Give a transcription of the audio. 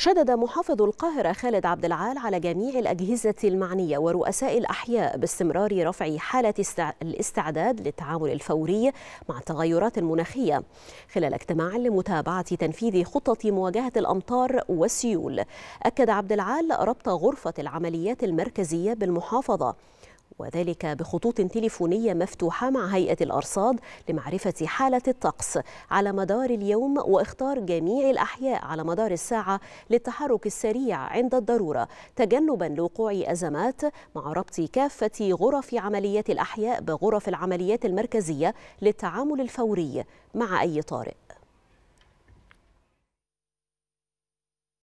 شدد محافظ القاهرة خالد عبد العال على جميع الأجهزة المعنية ورؤساء الأحياء باستمرار رفع حالة الاستعداد للتعامل الفوري مع التغيرات المناخية خلال اجتماع لمتابعة تنفيذ خطة مواجهة الأمطار والسيول أكد عبد العال ربط غرفة العمليات المركزية بالمحافظة وذلك بخطوط تليفونية مفتوحة مع هيئة الأرصاد لمعرفة حالة الطقس على مدار اليوم واختار جميع الأحياء على مدار الساعة للتحرك السريع عند الضرورة تجنبا لوقوع أزمات مع ربط كافة غرف عمليات الأحياء بغرف العمليات المركزية للتعامل الفوري مع أي طارئ